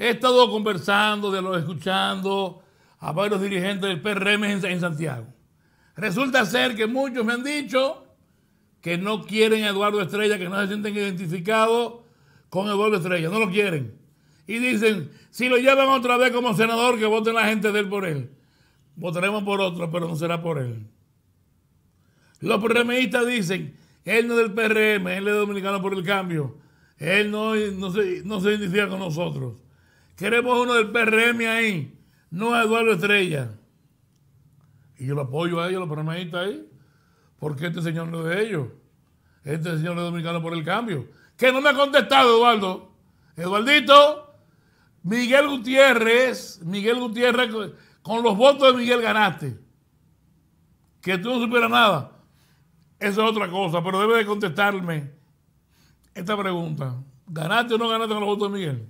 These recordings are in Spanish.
He estado conversando, de los escuchando a varios dirigentes del PRM en, Santiago. Resulta ser que muchos me han dicho que no quieren a Eduardo Estrella, que no se sienten identificados con Eduardo Estrella, no lo quieren. Y dicen, si lo llevan otra vez como senador, que voten la gente de él por él. Votaremos por otro, pero no será por él. Los PRMistas dicen, él no es del PRM, él es dominicano por el cambio. Él no, se, no se identifica con nosotros. Queremos uno del PRM ahí, no a Eduardo Estrella. Y yo lo apoyo a ellos, los perremeístas ahí, porque este señor no es de ellos. Este señor es dominicano por el cambio. Que no me ha contestado, Eduardo. Eduardito, Miguel Gutiérrez, Miguel Gutiérrez, con los votos de Miguel ganaste. Que tú no supieras nada. Eso es otra cosa, pero debe de contestarme esta pregunta. ¿Ganaste o no ganaste con los votos de Miguel?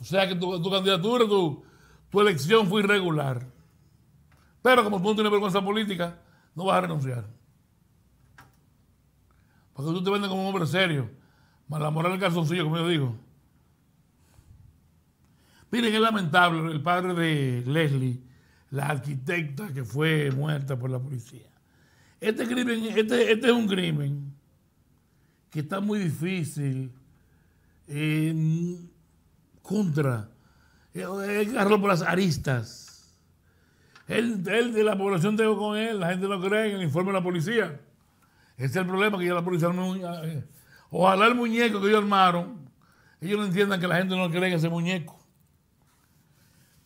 O sea que tu, candidatura, tu, elección fue irregular. Pero como punto no tienes vergüenza política, no vas a renunciar. Porque tú te vendes como un hombre serio. Más la moral del calzoncillo, como yo digo. Miren, es lamentable el padre de Leslie, la arquitecta que fue muerta por la policía. Este crimen, este, este es un crimen que está muy difícil. Eh, contra. Él eh, agarró eh, por las aristas. Él, de la población tengo con él, la gente no cree en el informe de la policía. Ese es el problema que ya la policía no eh, Ojalá el muñeco que ellos armaron, ellos no entiendan que la gente no cree en ese muñeco.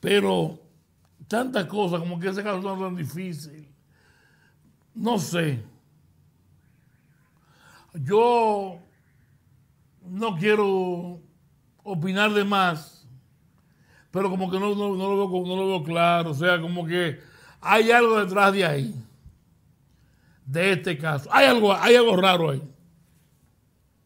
Pero tantas cosas, como que ese caso no es tan difícil. No sé. Yo no quiero opinar de más, pero como que no, no, lo veo, no lo veo claro, o sea, como que hay algo detrás de ahí, de este caso, hay algo, hay algo raro ahí.